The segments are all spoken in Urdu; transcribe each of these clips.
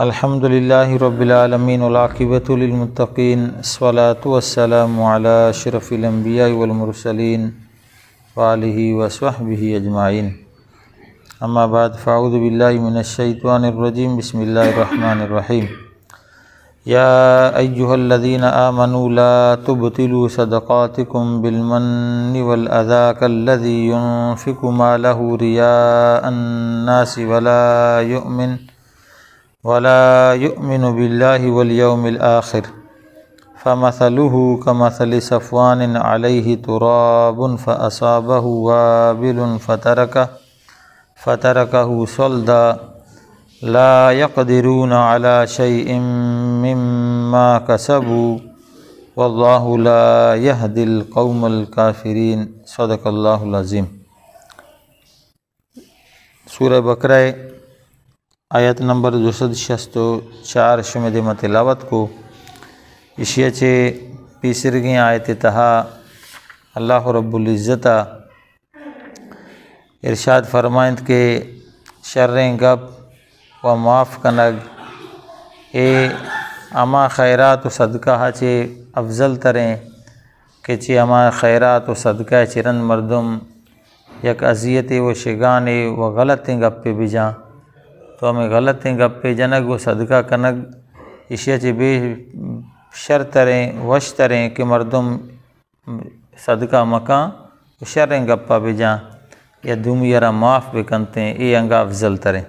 الحمد لله رب العالمين والعاقبة للمتقين الصلاة والسلام على شرف الأنبياء والمرسلين وآله وصحبه أجمعين أما بعد فأعوذ بالله من الشيطان الرجيم بسم الله الرحمن الرحيم يا أيها الذين آمنوا لا تبطلوا صدقاتكم بالمن والأذى الذي ينفق ماله رياء الناس ولا يؤمن ولا یؤمن باللہ والیوم الآخر فمثله كمثل صفوان عليه تراب فأصابه وابل کا فتركه صلدا لا يقدرون على شيء مما كسبوا والله لا يهدي القوم الكافرين صدق الله العظيم اللہ سور آیت نمبر دو سد شستو چار شمد علاوت کو اشیا چے پیسر آیت تہا اللہ رب العزت ارشاد فرمائند کے شریں گپ و معاف کنگ اے اما خیرات و صدقہ چے افضل تریں کہ چے اما خیرات و صدقہ چرن مردم یک اذیت و شگان و غلط گپ پہ جاں تو ہمیں غلط ہیں گپ پہ جنگ و صدقہ اشیا چی بے شر تریں وش تریں کہ مردم صدقہ مکاں شر ہیں گپا بھی جاں یا دوم یارا معاف بھی کنتے ہیں اے انگا افضل تریں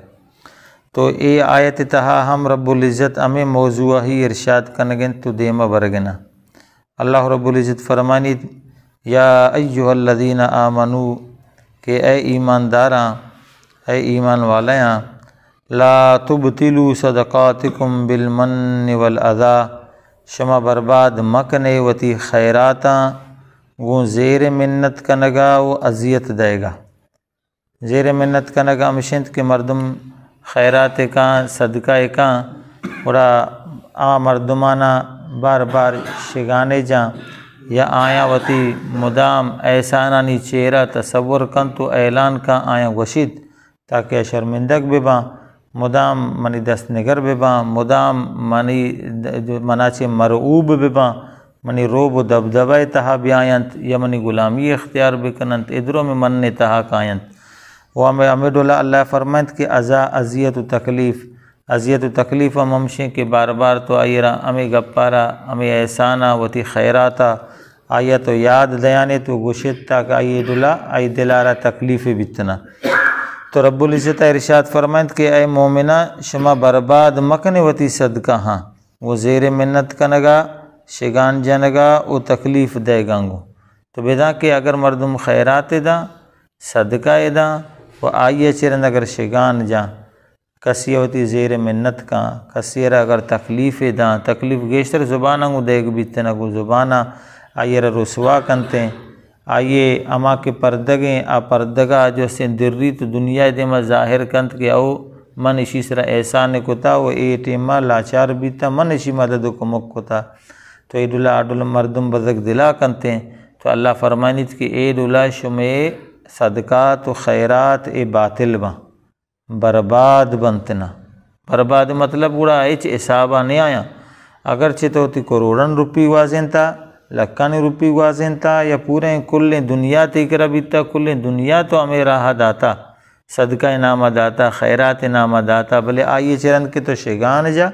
تو اے آیت تہا ہم رب العزت امیں موضوع ہی ارشاد کنگن تو دیمہ برگنا اللہ رب العزت فرمانی یا ایوہ الذین آمنو کہ اے ایمانداراں اے ایمان والیاں لا تبتلو صدقاتکم بالمن بل شما برباد مکنے وتی خیراتاں وہ زیر منت کنگا و اذیت دے گا زیر منت کا نگا مشنت کے مردم خیرات کان صدقہ کان اڑا آ مردمانہ بار بار شگانے جاں یا آیا وتی مدام ایسانانی چہرہ تصور کن تو اعلان کا آیا گشید تاکہ شرمندک بھی باں مدام منی دست نگر بے باں مدام منی منا مرعوب بے باں منی روب دب دبائے تہا بھی یا منی غلامی اختیار بھی ادرو میں میں نے تہا کائنت وہ ہمیں امید اللہ اللہ فرمائند کہ ازا ازیت و تکلیف ازیت و تکلیف ہمشیں کہ بار بار تو آئی رہا امی گپارا امی احسانہ و تی خیراتا آیا تو یاد دیانے تو گشت تاک آئی دلہ آئی دلارا تکلیف بتنا تو رب العزت ارشاد فرمائند کہ اے مومنہ شما برباد مکن وتی صدقہ ہاں وہ زیر منت کنگا شگان جنگا او تکلیف دے گنگو تو بدا کہ اگر مردم خیرات دا صدقہ دا وہ آئیے چرند اگر شگان جاں کسی وتی زیر منت کسی کثیر اگر تکلیف دا داں تکلیف گیشتر زبان گو دیکھ بیتے نگو زبانہ آئیے رسوا کنتے آئیے اما کے پردگیں آ پردگا جو دری تو دنیا دے ما ظاہر کنت کے او من اسی سرا احسان کتا و اے ٹیما لاچار بیتا من اسی مدد کو مک کتا تو اے اللہ عدل مردم بزگ دلا کنتے ہیں تو اللہ فرمانیت تھی کہ اے اللہ شم صدقات و خیرات اے باطل با برباد بنتنا برباد مطلب گڑا ایچ حسابہ نہیں آیا اگرچہ تو تی کروڑن روپی واضح تھا لکن روپی گوازن تھا یا پورے کل دنیا تیکرا بیتا کل دنیا تو راہ داتا صدقہ نامہ داتا خیرات نامہ داتا بھلے آئیے چرند کے تو شگان جا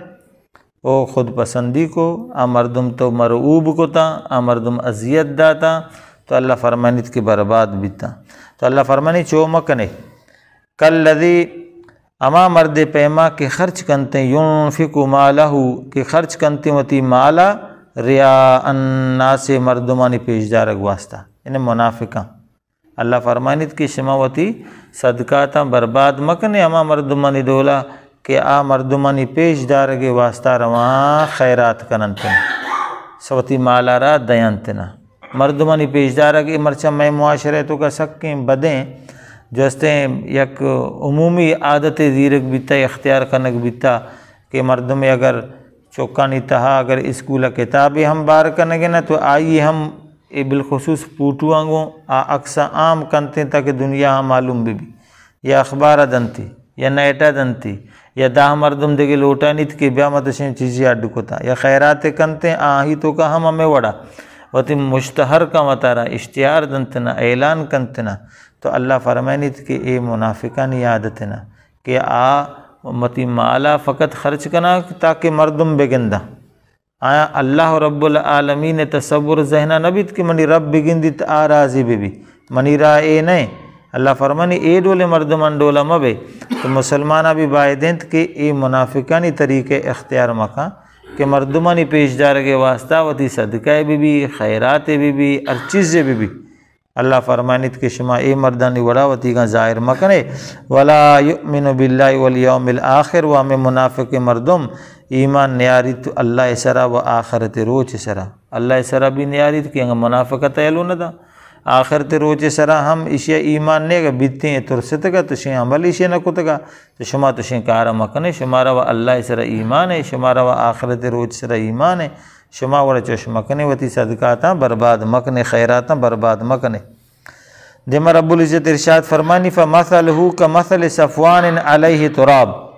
او خود پسندی کو آ مردم تو مرعوب کو آ مردم اذیت داتا تو اللہ فرمانیت کی برباد بیتا تو اللہ فرمانی چو مکنے کل لذی اما مرد پیما کے خرچ کنتے یوں فکو مالہ کہ خرچ کنتے وتی مالا ریا انا سے مردمانی پیش دارگ واسطہ یعنی منافقہ اللہ فرمانیت کی شماوتی صدقاتا برباد مکنے اما مردمانی دولا کہ آ مردمانی پیش دارگ واسطہ رواں خیرات کنن تن سوتی مالا را دیان تن مردمانی پیش دارگ مرچہ میں معاشرے تو کا سکیں بدیں تین یک عمومی عادت دیرک بیتا اختیار کنک بیتا کہ مردم اگر چوکا نہیں اگر اسکولہ کتابی ہم بار کرنے گے نا تو آئیے ہم اے بالخصوص پوٹو آنگوں آ اکسا عام کنتے تاکہ دنیا ہاں معلوم بھی بھی یا اخبار دنتی یا نیٹا دنتی یا داہ مردم دے گے لوٹا کہ کے بیامت چیزی آڈ ڈکوتا یا خیرات کنتے آہ ہی تو ہم ہمیں وڑا وتی مشتہر کا مطارا اشتہار دنتنا اعلان کنتنا تو اللہ فرمائنی تھی کہ اے منافقہ نہیں آدتنا کہ آ متی مالا فقط خرچ کنا تاکہ مردم بگندہ آیا اللہ رب العالمین تصور ذہنہ نبیت کہ منی رب بگندی تا آ راضی بی منی را اے نئے اللہ فرمانی اے ڈولے مردم انڈولا مبے تو مسلمانہ بھی باعدینت کہ اے منافقانی طریقے اختیار مکان کہ مردمانی پیش کے واسطہ بی بی بی, بی بی بی, چیز بی بی अल्लाह फरमानित के शमा ए मर्दानी वड़ावती का ज़ाहिर मकने वला युमिन बिल्लाह वलियामिल आखिर व में मुनाफिक मर्दम ईमान न्यारित अल्लाह सरा व आखरत रोच सरा अल्लाह सरा भी न्यारित कि हंगा मुनाफिकत एलो न था آخرت روز سره هم ایشیا ایمان نه بیتې ترستګه تشه عمل شي نه کوتګه شما تشه کار مکنه شما را و الله سره ایمان شما را و آخرت روز سره ایمان شما ور چش مکنه وتی صدقاتا برباد مکنه خیراتا برباد مکنه دم رب العزت ارشاد فرمانی فمثله کمثل صفوان علیه تراب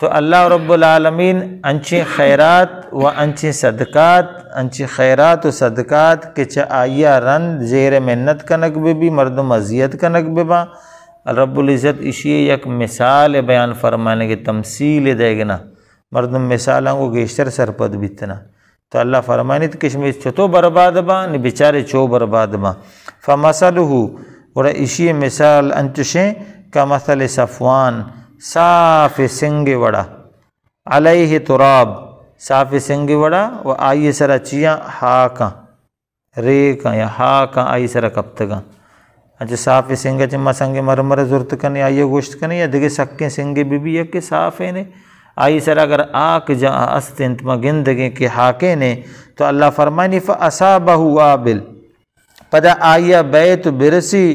تو اللہ رب العالمین انچی خیرات و انچی صدقات انچی خیرات و صدقات کے چا آئ رن زیر منت کا بے بھی مردم ازیت کا بے با رب العزت اشی یک مثال بیان فرمانے کے تمثیل دے گنا مردم مثالوں کو گیشتر سرپد بیتنا تو اللہ فرمانیت کشمیر چھتو برباد با نی بیچارے چھو چو برباد با ف اور اسی مثال انچشیں کا مثل صفوان صاف سنگ وڑا علیہ تراب صاف سنگ وڑا و آئی سرا چیاں ہاکاں رے کا یا ہا کا آئی سرا کب تک اچھا صاف سنگ چما اچھا سنگ مرمر زرت کنے یا آئیے گوشت کنے یا دگے سکیں سنگ بی بی کے صاف ہیں آئی سر اگر آک جا است انتما گند گے کہ ہاکے نے تو اللہ فرمائنی فسا بہ آبل پدا آئیا بیت برسی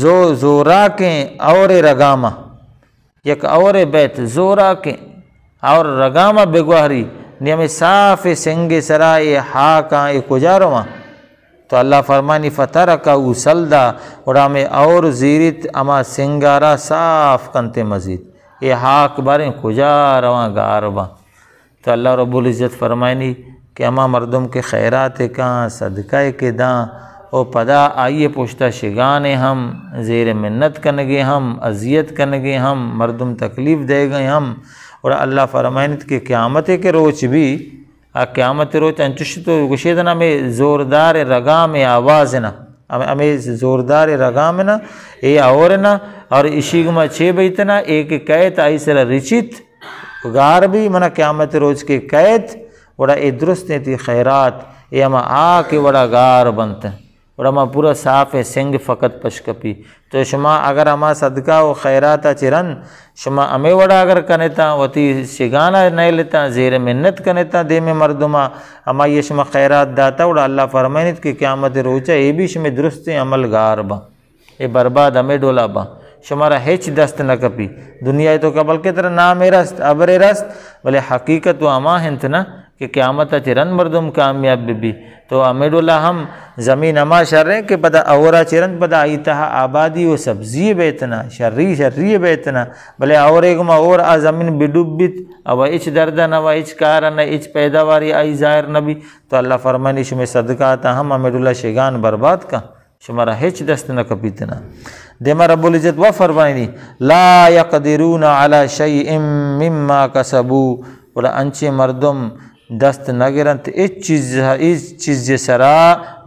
زو زورا کے اور رگامہ یک اور بیت زورا کے اور رگاما رگام نیم صاف سنگ سرائے ہا کجارو ماں تو اللہ فرمانی فتح سلدا اڑا میں اور زیرت اما سنگارا صاف کنتے مزید اے ہاک باریں کجا گارواں تو اللہ رب العزت فرمانی کہ اما مردم کے خیرات کہاں صدقہ کے داں او پدا آئیے پوشتا شگانے ہم زیر منت کنگے ہم اذیت کنگے ہم مردم تکلیف دے گئے ہم اور اللہ فرمائنت کے قیامت کے روچ بھی آ قیامت روچ انچت تو گشیدنا میں زوردار دار میں آواز نا ہمیں زوردار زور دار نا اے اور نا اور اسی چھ چھے بیتنا ایک قید آئی سر رچت گار بھی منا قیامت روچ کے قید وڑا اے درست خیرات اے ہم آ کے وڑا گار بنتے ہیں اور ہما پورا صاف ہے سنگ فقط پشکپی تو شما اگر ہما صدقہ و خیرات چرن شما امی وڑا اگر کنیتا تا وتی شگانا نہیں لیتا زیر منت کنیتا تا دے میں مردما اما یہ شما خیرات داتا اڑ اللہ فرمینت کہ قیامت روچا یہ بھی شما درست عمل گار با اے برباد امی ڈولا با شمارا ہیچ دست نہ کپی دنیا تو کبل کے طرح نام رست ابر رست بولے حقیقت و اما ہنت نا کہ قیامت چرن مردم کامیاب بھی تو امیر اللہ ہم زمین رہے ہیں کہ پتہ اورا چرن پتہ تہا آبادی و سبزی بیتنا شرری شرری بیتنا بھلے اور ایک ما اور آ زمین بے بیت او اچ دردن و اچ کارن نہ اچ پیداواری آئی ظاہر نبی تو اللہ فرمانی شمہ صدقہ آتا ہم امیر اللہ شگان برباد کا شمارا ہچ دست نہ کپیتنا رب العزت و فرمانی لا یقدرون علی شیئ مما کسبو ولا انچے مردم انچ مردم دست نہ تے اس چیز اس چیز سرا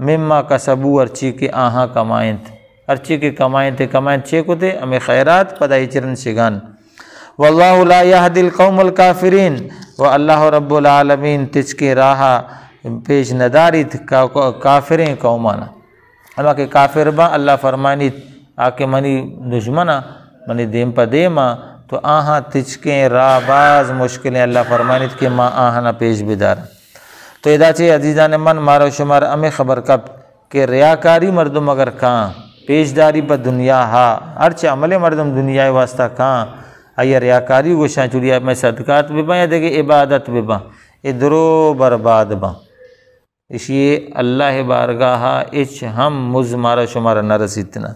مما کا صبو ارچی کے آہا کمائنت ارچی کے کمائنت کمائنت چیک ام خیرات پدائی چرن شگان و اللہ یہد دل قوم و اللہ رب العالمین تج کے راہ پیش نداری کافریں قومانا اللہ کے کافر با اللہ فرمانی آ کے منی دشمنا منی دیم پا دیما تو آہاں تچکیں باز مشکلیں اللہ فرمانت کہ ماں آہاں پیش بیدار تو ادا چاہیے عزیزان من مارو شمار امی خبر کب کہ ریاکاری مردم اگر کاں پیش داری دنیا ہا ارچہ عمل مردم دنیا واسطہ کاں آئی ریاکاری گوشان گوشاں چڑیا میں صدقات بے یا دیکھے عبادت باں اے ادرو برباد باں اس لیے اللہ بارگاہ اچ ہم مز مارا شمارا نہ رسیتنا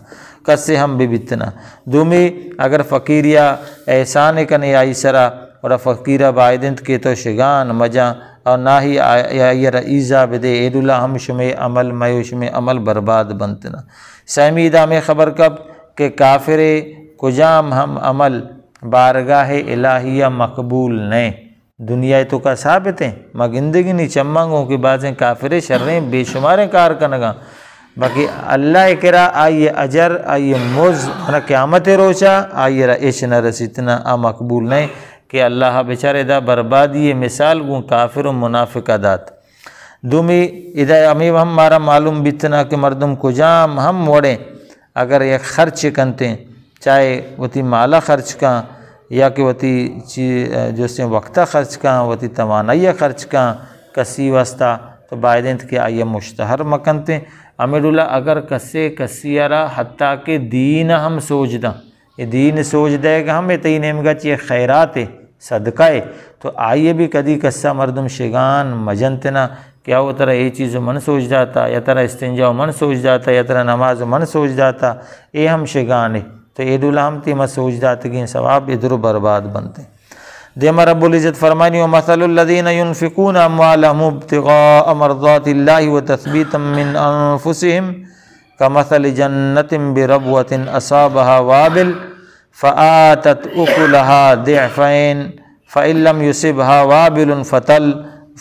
کسے ہم بھی بتنا دومی اگر فقیریا احسان کن آئی سرا اور فقیر بائدنت کے تو شگان مجا اور نہ ہی ایزا بدے عید المشم عمل میں عمل برباد بنتنا سہمی میں خبر کب کہ کافر کجام ہم عمل بارگاہ الہیہ مقبول نئے دنیا تو کا ثابت مگندگی نہیں چمنگوں کی بازیں کافر شریں بے شماریں کار کنگاں باقی اللہ کرا آئیے اجر آئیے موز نہ قیامت روچا آئیے را ایشنا رسیتنا آ مقبول نہیں کہ اللہ بے دا بربادی یہ مثال گوں کافر و منافقہ دات دومی ادا امیو ہم مارا معلوم بیتنا کہ مردم کو جام ہم وڑیں اگر یہ خرچ کنتے چاہے تی مالا خرچ کا یا کہ وہ جو سے وقتا خرچ کا تی توانائی خرچ کا کسی وستا تو بائدنت کہ آئیے مشتہر مکنتے ہیں اللہ اگر کسے کسی حتیٰ کہ دین ہم سوچ دا یہ دین سوچ دے کہ ہم اتنی گا چیئے خیرات صدقہ ہے تو آئیے بھی کدی قصہ مردم شگان مجنتنا کیا وہ ترہ یہ چیز من سوچ جاتا یا ترہ استنجا من سوچ جاتا یا ترہ نماز من سوچ جاتا اے ہم شگان ہے تو اے دولہ ہم تیمہ سوچ جاتا کہ سب ادھر برباد بنتے ہیں دیما رب العزت فرمانی و اموالهم ابتغاء مرضات اللہ و تثبیتا من انفسهم کمثل جنت بربوة اصابها وابل فآتت اکلها دعفین فإن لم يصبها وابل فتل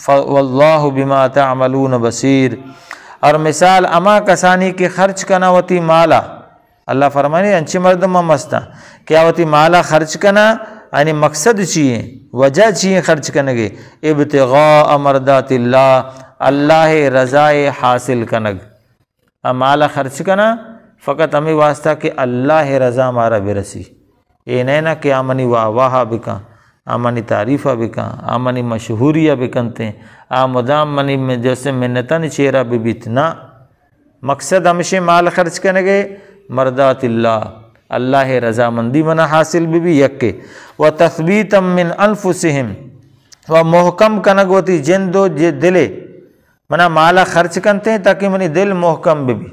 فواللہ بما تعملون بصیر اور مثال اما کسانی کے خرچ کنا وتی مالا اللہ فرمانی انچی مردم کیا وتی مالا خرچ کنا یعنی مقصد چیئیں وجہ چیئیں خرچ کنگے ابتغاء مردات اللہ اللہ رضا حاصل کنگ امال خرچ کنا فقط ہمیں واسطہ کہ اللہ رضا مارا برسی اے یہ کہ امنی واہ واہ بھی امنی تعریفہ بکاں آمنی امنی مشہوریاں آمدام منی میں جیسے منتن چیرہ ببیتنا مقصد ہم مال خرچ کرنے گئے مردات اللہ اللہ رضامندی منع حاصل بھی بھی یک و تثبیتم من انفسہم و محکم کنگوتی جن دو جے دلے منع مالا خرچ کنتے ہیں تاکہ منی دل محکم بھی بھی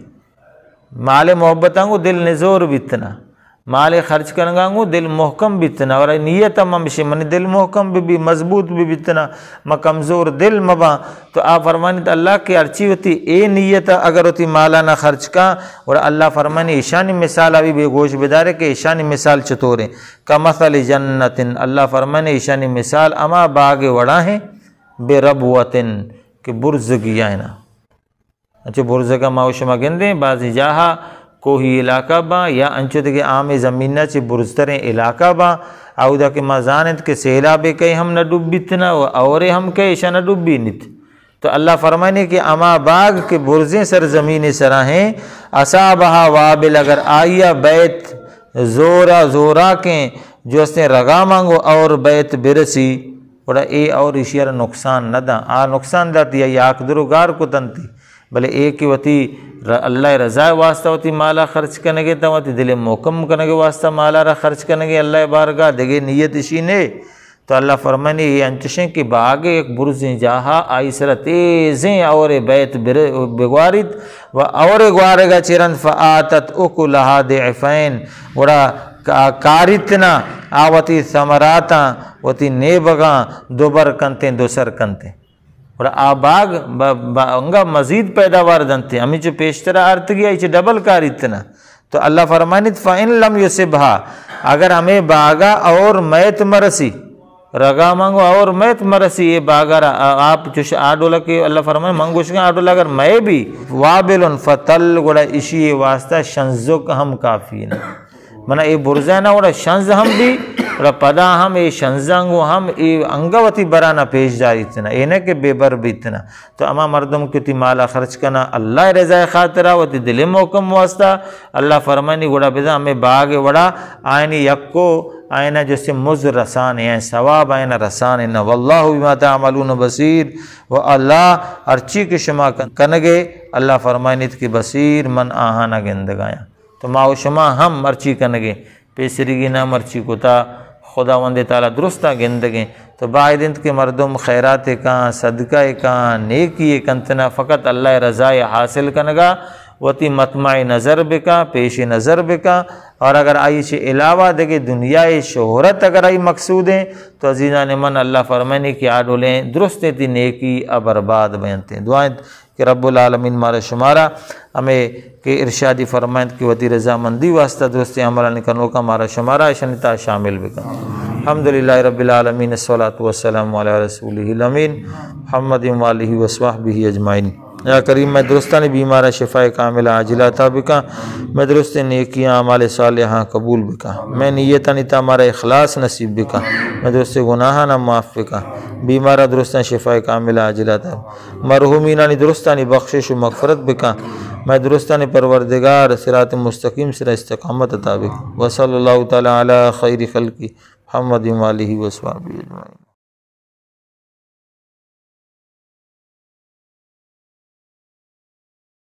مالے محبت دل نزور بھی اتنا مالے خرچ کرنگا گاغ دل محکم بیتنا اور نیت منی دل محکم بھی بھی مضبوط بھی بیتنا ما کمزور دل مبا تو آپ فرمانی اللہ کی ارچی ہوتی اے نیت اگر ہوتی مالا نہ خرچ کا اور اللہ فرمانی ایشانی مثال ابھی بے گوش بدارے کہ ایشانی مثال چطوریں کمثل جنت اللہ فرمانی ایشانی مثال باگ باغ ہیں بے ربوتن کہ برز ہیں ہے نا اچھا برز کا معاش بازی جاہا کوہی علاقہ با یا انچو دے کہ عام زمینہ چے برجتر علاقہ با او دا کہ ما کے کہ بے کئی ہم نہ ڈبی و اورے ہم کئی شا نہ ڈبی نتھ تو اللہ فرمانے کہ اما باغ کے برزیں سر زمین ہیں اصابہ وابل اگر آیا بیت زورا زورا کے جو اس نے رگا مانگو اور بیت برسی بڑا اے اور اشیر نقصان نہ دا آ نقصان دا تیا یا اک گار کو تنتی بھلے اے کی وطی اللہ رضا واسطہ ہوتی مالا خرچ کرنے تو ہوتی دل محکم کرنے گے واسطہ مالا را خرچ کرنے گے اللہ بارگاہ دگے نیت اسی نے تو اللہ فرمانی یہ انتشن کہ باگے ایک برزیں جہاں تیزیں اور بیت بگوارت وور گارگا چرن فآتت او کو لہاد وڑا گوڑا کارتنا آواتی ثمراتا وتی نیبگاں دوبر کنتیں دوسر کنتیں اور آ باغ انگا مزید پیداوار دنتے ہمیں جو پیشترہ آرت گیا ہی ڈبل کار اتنا تو اللہ فرمائنی تفا ان لم یسبہ اگر ہمیں باغا اور میت مرسی رگا مانگو اور میت مرسی یہ باغا رہا آپ چوش آڈو لکے اللہ فرمائنی مانگو شکا آڈو لکے اگر میں بھی وابل فتل گوڑا اشی واسطہ شنزو کا ہم کافی ہے منہ اے برزینہ گوڑا شنز ہم بھی پدا ہم اے شنزنگو ہم اے انگوتی برانہ پیش جاری اتنا اے نہ کہ بر بھی اتنا تو اما مردم کے تی مالا خرچ کنا اللہ رضا خاطرہ و تی دل موکم واسطہ اللہ فرمانی گوڑا پذا ہمیں باغ وڑا آئینی یکو آئینہ جیسے مز رسان آئے ثواب آئینہ رسان ہے واللہ بما تعملون بصیر و اللہ ارچی کے شما کنگے اللہ فرمانی کی بصیر من آہانہ گندگایا تو شما ہم ارچی کنگے پیسریگی نہ مرچی کتا خدا وند تعالیٰ درستہ گندگیں تو باعد کے مردم خیرات کہاں صدقہ کہاں نیکی ایک کنتنا فقط اللہ رضائے حاصل کنگا وتی متمع نظر بکا پیش نظر بکا اور اگر آئی سے علاوہ دے کے دنیائے شہرت اگر آئی مقصود ہیں تو نے من اللہ فرمنی کی آڈولیں درست تھی نیکی ابرباد بینتے دعائیں کہ رب العالمین مارا شمارا ہمیں کہ ارشادی فرمائند کی وتی مندی واسطہ دوستی امرانہ کا مارا شمارا شنتا شامل بھی کا حمد رب العالمین صلاۃ وسلم علیہ رسول حمد بھی اجمائن یا کریم میں درستہ نے بیمارہ شفاہ کاملہ عاجلاتا تھا بکا میں درست نے کیا صالحہ قبول بکا میں نے یہ تا مارا اخلاص نصیب بکا میں درست گناہ نہ معاف بکا بیمارہ درستہ شفاہ کاملہ عاجلا تھا مرحوم نے درستہ نے بخشش و مغفرت بکا میں درستہ نے پروردگار سرات مستقیم سر استقامت بک وصلی اللہ تعالیٰ علی خیر خلقی حمدہ